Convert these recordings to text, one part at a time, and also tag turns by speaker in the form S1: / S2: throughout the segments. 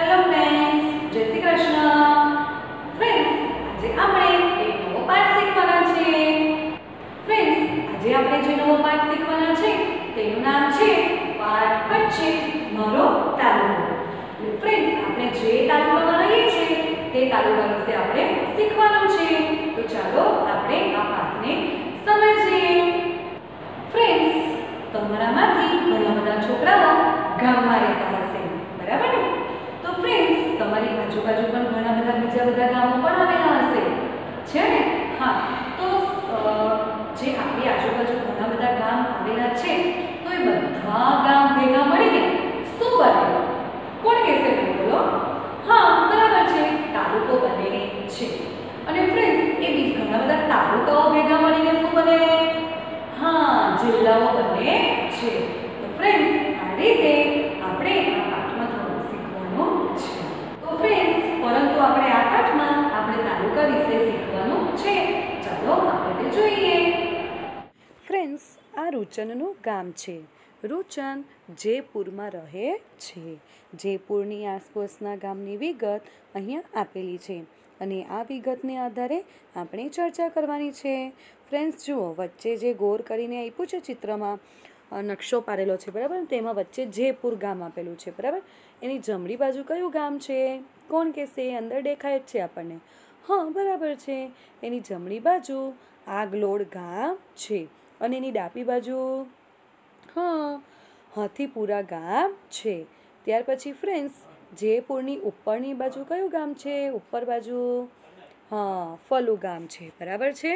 S1: hello friends જય Shri Krishna friends આજે આપણે એક નવો પાઠ શીખવાના છે ફ્રેન્ડ્સ આજે આપણે જે નવો પાઠ શીખવાના છે તેનું નામ છે પાઠ 25 મારો તાલુકો ફ્રેન્ડ્સ આપણે જે તાલુકામાં રહીએ છીએ તે તાલુકા વિશે આપણે શીખવાનું છે તો ચાલો આપણે આ પાઠને સમજીએ ફ્રેન્ડ્સ તમારામાંથી ઘણા બધા છોકરાઓ ગામમાં રહેતા હશે બરાબર ને આજુબાજુ પણ ઘણા બધા બીજા બધા ગામો પણ આવેલા હશે છે ને હા રોચનનું ગામ છે રોચન જયપુરમાં રહે છે જયપુરની આસપાસના ગામની વિગત અહીંયા આપેલી છે અને આ વિગતને આધારે આપણે ચર્ચા કરવાની છે ફ્રેન્ડ્સ જુઓ વચ્ચે જે ગોર કરીને આપ્યું છે ચિત્રમાં નકશો પાડેલો છે બરાબર તેમાં વચ્ચે જયપુર ગામ આપેલું છે બરાબર એની જમણી બાજુ કયું ગામ છે કોણ કહેશે અંદર દેખાય જ છે આપણને હા બરાબર છે એની જમણી બાજુ આગલોડ ગામ છે અને એની ડાબી બાજુ હા હાથીપુરા ગામ છે ત્યાર પછી ફ્રેન્ડ્સ જયપુરની ઉપરની બાજુ કયું ગામ છે ઉપર બાજુ હા ફલુ ગામ છે બરાબર છે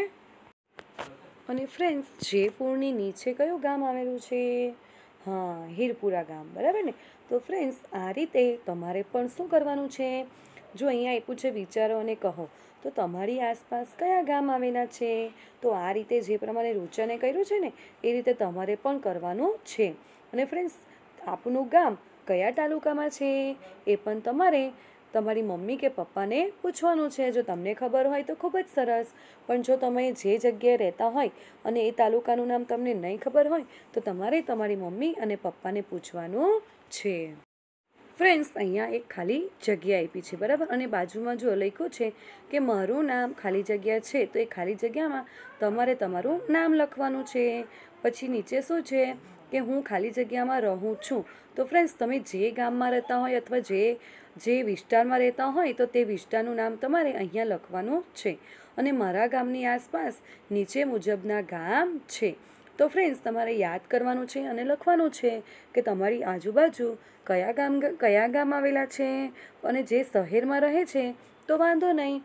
S1: અને ફ્રેન્ડ્સ જયપુરની નીચે કયું ગામ આવેલું છે હા હીરપુરા ગામ બરાબર ને તો ફ્રેન્ડ્સ આ રીતે તમારે પણ શું કરવાનું છે જો અહીંયા આપ્યું છે વિચારો અને કહો તો તમારી આસપાસ કયા ગામ આવેલા છે તો આ રીતે જે પ્રમાણે રોચને કર્યું છે ને એ રીતે તમારે પણ કરવાનું છે અને ફ્રેન્ડ્સ આપનું ગામ કયા તાલુકામાં છે એ પણ તમારે તમારી મમ્મી કે પપ્પાને પૂછવાનું છે જો તમને ખબર હોય તો ખૂબ જ સરસ પણ જો તમે જે જગ્યાએ રહેતા હોય અને એ તાલુકાનું નામ તમને નહીં ખબર હોય તો તમારે તમારી મમ્મી અને પપ્પાને પૂછવાનું છે ફ્રેન્ડ્સ અહીંયા એક ખાલી જગ્યા આપી છે બરાબર અને બાજુમાં જો લખ્યું છે કે મારું નામ ખાલી જગ્યા છે તો એ ખાલી જગ્યામાં તમારે તમારું નામ લખવાનું છે પછી નીચે શું છે કે હું ખાલી જગ્યામાં રહું છું તો ફ્રેન્ડ્સ તમે જે ગામમાં રહેતા હોય અથવા જે જે વિસ્તારમાં રહેતા હોય તો તે વિસ્તારનું નામ તમારે અહીંયા લખવાનું છે અને મારા ગામની આસપાસ નીચે મુજબના ગામ છે તો ફ્રેન્ડ્સ તમારે યાદ કરવાનું છે અને લખવાનું છે કે તમારી આજુબાજુ કયા ગામ કયા ગામ આવેલા છે અને જે શહેરમાં રહે છે તો વાંધો નહીં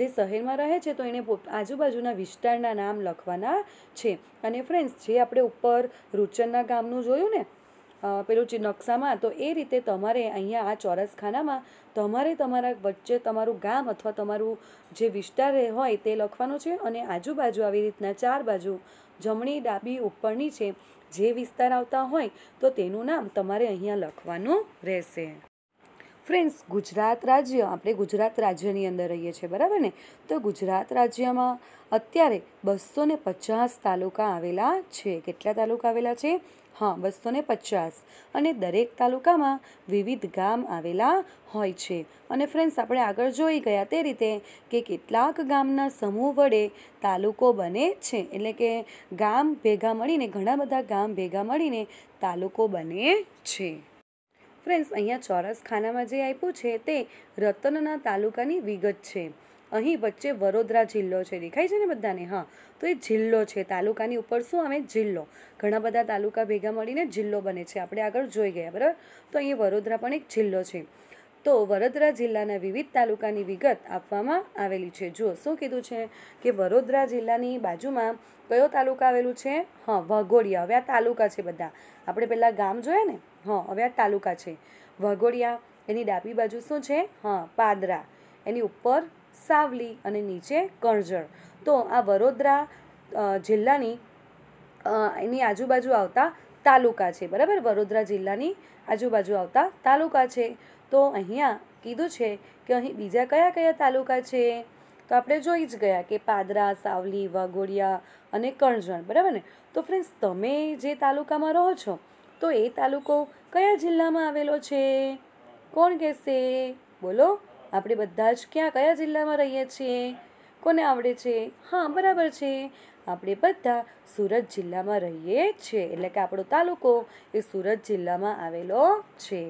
S1: જે શહેરમાં રહે છે તો એને આજુબાજુના વિસ્તારના નામ લખવાના છે અને ફ્રેન્ડ્સ જે આપણે ઉપર રૂચનના ગામનું જોયું ને પેલું જે નકશામાં તો એ રીતે તમારે અહીંયા આ ચોરસખાનામાં તમારે તમારા વચ્ચે તમારું ગામ અથવા તમારું જે વિસ્તાર હોય તે લખવાનું છે અને આજુબાજુ આવી રીતના ચાર બાજુ જમણી ડાબી ઉપરની છે જે વિસ્તાર આવતા હોય તો તેનું નામ તમારે અહીંયા લખવાનું રહેશે ફ્રેન્ડ્સ ગુજરાત રાજ્ય આપણે ગુજરાત રાજ્યની અંદર રહીએ છીએ બરાબર ને તો ગુજરાત રાજ્યમાં અત્યારે બસો પચાસ તાલુકા આવેલા છે કેટલા તાલુકા આવેલા છે હા બસો ને પચાસ અને દરેક તાલુકામાં વિવિધ ગામ આવેલા હોય છે અને ફ્રેન્ડ્સ આપણે આગળ જોઈ ગયા તે રીતે કે કેટલાક ગામના સમૂહ વડે તાલુકો બને છે એટલે કે ગામ ભેગા મળીને ઘણા બધા ગામ ભેગા મળીને તાલુકો બને છે ફ્રેન્ડ્સ અહીંયા ચોરસ ખાનામાં જે આપ્યું છે તે રતનના તાલુકાની વિગત છે અહીં વચ્ચે વડોદરા જિલ્લો છે દેખાય છે ને બધાને હા તો એ જિલ્લો છે તાલુકાની ઉપર શું આવે જિલ્લો ઘણા બધા તાલુકા ભેગા મળીને જિલ્લો બને છે આપણે આગળ જોઈ ગયા બરાબર તો અહીં વડોદરા પણ એક જિલ્લો છે તો વડોદરા જિલ્લાના વિવિધ તાલુકાની વિગત આપવામાં આવેલી છે જુઓ શું કીધું છે કે વડોદરા જિલ્લાની બાજુમાં કયો તાલુકા આવેલું છે હા વાઘોડિયા હવે આ તાલુકા છે બધા આપણે પહેલાં ગામ જોયા ને હા હવે આ તાલુકા છે વાઘોડિયા એની ડાબી બાજુ શું છે હા પાદરા એની ઉપર સાવલી અને નીચે કરજણ તો આ વડોદરા જિલ્લાની એની આજુબાજુ આવતા તાલુકા છે બરાબર વડોદરા જિલ્લાની આજુબાજુ આવતા તાલુકા છે તો અહીંયા કીધું છે કે અહીં બીજા કયા કયા તાલુકા છે તો આપણે જોઈ જ ગયા કે પાદરા સાવલી વાઘોડિયા અને કણજણ બરાબર ને તો ફ્રેન્ડ્સ તમે જે તાલુકામાં રહો છો તો એ તાલુકો કયા જિલ્લામાં આવેલો છે કોણ કહેશે બોલો આપણે બધા જ ક્યાં કયા જિલ્લામાં રહીએ છીએ કોને આવડે છે હા બરાબર છે આપણે બધા સુરત જિલ્લામાં રહીએ છીએ એટલે કે આપણો તાલુકો એ સુરત જિલ્લામાં આવેલો છે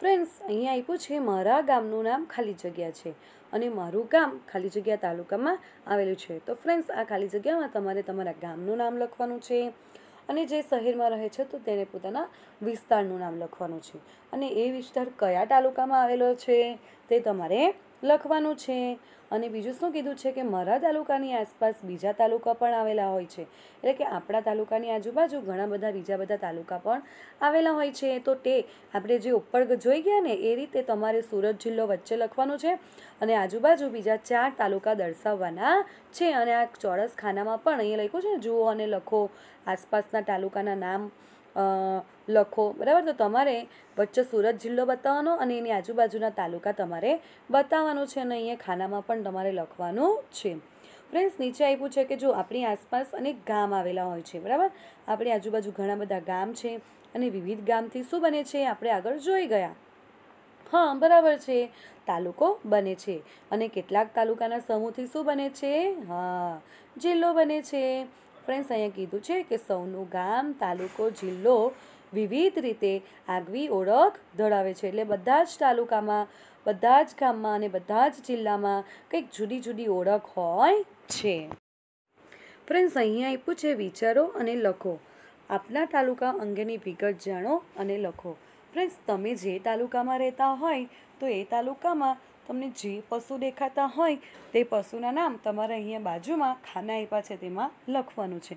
S1: ફ્રેન્ડ્સ અહીંયા આપ્યું છે મારા ગામનું નામ ખાલી જગ્યા છે અને મારું ગામ ખાલી જગ્યા તાલુકામાં આવેલું છે તો ફ્રેન્ડ્સ આ ખાલી જગ્યામાં તમારે તમારા ગામનું નામ લખવાનું છે અને જે શહેરમાં રહે છે તો તેને પોતાના વિસ્તારનું નામ લખવાનું છે અને એ વિસ્તાર કયા તાલુકામાં આવેલો છે તે તમારે લખવાનું છે અને બીજું શું કીધું છે કે મારા તાલુકાની આસપાસ બીજા તાલુકા પણ આવેલા હોય છે એટલે કે આપણા તાલુકાની આજુબાજુ ઘણા બધા બીજા બધા તાલુકા પણ આવેલા હોય છે તો તે આપણે જે ઉપર જોઈ ગયા ને એ રીતે તમારે સુરત જિલ્લો વચ્ચે લખવાનું છે અને આજુબાજુ બીજા ચાર તાલુકા દર્શાવવાના છે અને આ ચોરસ ખાનામાં પણ અહીંયા લખ્યું છે જુઓ અને લખો આસપાસના તાલુકાના નામ લખો બરાબર તો તમારે વચ્ચે સુરત જિલ્લો બતાવવાનો અને એની આજુબાજુના તાલુકા તમારે બતાવવાનો છે અને અહીંયા ખાનામાં પણ તમારે લખવાનું છે ફ્રેન્ડ્સ નીચે આપ્યું છે કે જો આપણી આસપાસ અનેક ગામ આવેલા હોય છે બરાબર આપણી આજુબાજુ ઘણા બધા ગામ છે અને વિવિધ ગામથી શું બને છે આપણે આગળ જોઈ ગયા હા બરાબર છે તાલુકો બને છે અને કેટલાક તાલુકાના સમૂહથી શું બને છે હા જિલ્લો બને છે ફ્રેન્ડ્સ અહીંયા કીધું છે કે સૌનું ગામ તાલુકો જિલ્લો વિવિધ રીતે આગવી ઓળખ ધરાવે છે એટલે બધા જ તાલુકામાં બધા જ ગામમાં અને બધા જ જિલ્લામાં કંઈક જુદી જુદી ઓળખ હોય છે ફ્રેન્ડ્સ અહીંયા આપ્યું છે વિચારો અને લખો આપના તાલુકા અંગેની વિગત જાણો અને લખો ફ્રેન્ડ્સ તમે જે તાલુકામાં રહેતા હોય તો એ તાલુકામાં તમને જે પશુ દેખાતા હોય તે પશુના નામ તમારે અહીંયા બાજુમાં ખાના આપ્યા છે તેમાં લખવાનું છે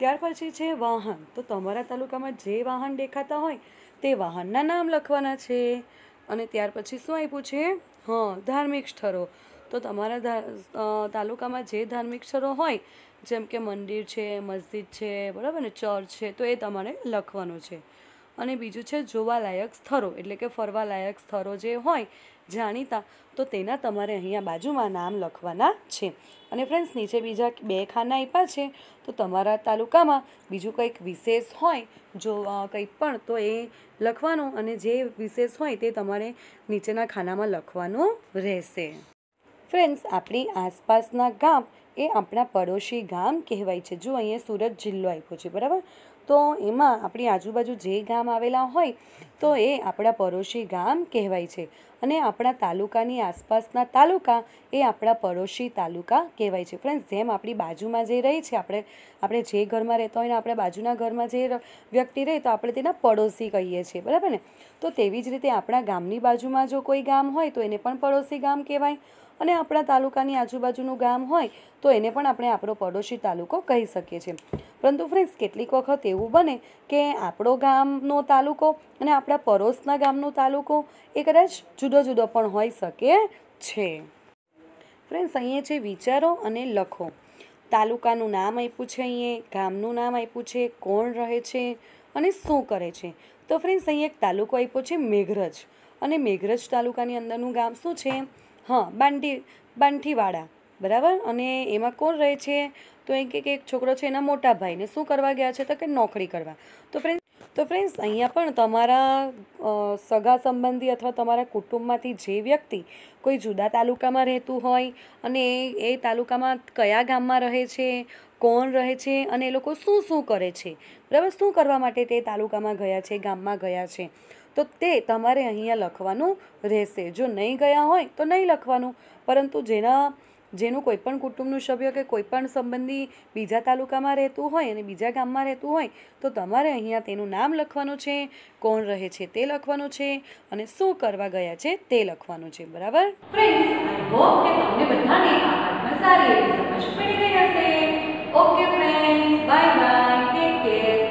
S1: ત્યાર પછી છે વાહન તો તમારા તાલુકામાં જે વાહન દેખાતા હોય તે વાહનના નામ લખવાના છે અને ત્યાર પછી શું આપ્યું છે હં ધાર્મિક સ્થળો તો તમારા તાલુકામાં જે ધાર્મિક સ્થળો હોય જેમ કે મંદિર છે મસ્જિદ છે બરાબર ને ચર્ચ છે તો એ તમારે લખવાનું છે અને બીજું છે જોવાલાયક સ્થળો એટલે કે ફરવાલાયક સ્થળો જે હોય જાણીતા તો તેના તમારે અહીંયા બાજુમાં નામ લખવાના છે અને ફ્રેન્ડ્સ નીચે બીજા બે ખાના આપ્યા છે તો તમારા તાલુકામાં બીજું કંઈક વિશેષ હોય જો કંઈ પણ તો એ લખવાનું અને જે વિશેષ હોય તે તમારે નીચેના ખાનામાં લખવાનું રહેશે ફ્રેન્ડ્સ આપણી આસપાસના ગામ એ આપણા પડોશી ગામ કહેવાય છે જો અહીંયા સુરત જિલ્લો આપ્યો છે બરાબર તો એમાં આપણી આજુબાજુ જે ગામ આવેલા હોય તો એ આપણા પડોશી ગામ કહેવાય છે અને આપણા તાલુકાની આસપાસના તાલુકા એ આપણા પડોશી તાલુકા કહેવાય છે ફ્રેન્ડ્સ જેમ આપણી બાજુમાં જે રહી છે આપણે આપણે જે ઘરમાં રહેતા હોય ને આપણે બાજુના ઘરમાં જે વ્યક્તિ રહે તો આપણે તેના પડોશી કહીએ છીએ બરાબર ને તો તેવી જ રીતે આપણા ગામની બાજુમાં જો કોઈ ગામ હોય તો એને પણ પડોશી ગામ કહેવાય અને આપણા તાલુકાની આજુબાજુનું ગામ હોય તો એને પણ આપણે આપણો પડોશી તાલુકો કહી શકીએ છીએ પરંતુ ફ્રેન્ડ્સ કેટલીક વખત એવું બને કે આપણો ગામનો તાલુકો અને આપણા પડોશના ગામનો તાલુકો એ કદાચ જુદો જુદો પણ હોઈ શકે છે ફ્રેન્ડ્સ અહીંયા છે વિચારો અને લખો તાલુકાનું નામ આપ્યું છે અહીંયા ગામનું નામ આપ્યું છે કોણ રહે છે અને શું કરે છે તો ફ્રેન્ડ્સ અહીંયા એક તાલુકો આપ્યો છે મેઘરજ અને મેઘરજ તાલુકાની અંદરનું ગામ શું છે હા બાંટી બાંઠીવાડા બરાબર અને એમાં કોણ રહે છે તો એ કે એક છોકરો છે એના મોટા ભાઈને શું કરવા ગયા છે તો કે નોકરી કરવા તો ફ્રેન્ડ તો ફ્રેન્ડ્સ અહીંયા પણ તમારા સગા સંબંધી અથવા તમારા કુટુંબમાંથી જે વ્યક્તિ કોઈ જુદા તાલુકામાં રહેતું હોય અને એ તાલુકામાં કયા ગામમાં રહે છે કોણ રહે છે અને એ લોકો શું શું કરે છે બરાબર શું કરવા માટે તે તાલુકામાં ગયા છે ગામમાં ગયા છે તો તે તમારે અહીંયા લખવાનું રહેશે જો નહીં ગયા હોય તો નહીં લખવાનું પરંતુ જેના જેનું કોઈપણ કુટુંબનું સભ્ય કે કોઈપણ સંબંધી બીજા તાલુકામાં રહેતું હોય અને બીજા ગામમાં રહેતું હોય તો તમારે અહીંયા તેનું નામ લખવાનું છે કોણ રહે છે તે લખવાનું છે અને શું કરવા ગયા છે તે લખવાનું છે બરાબર friends okay friends bye bye take care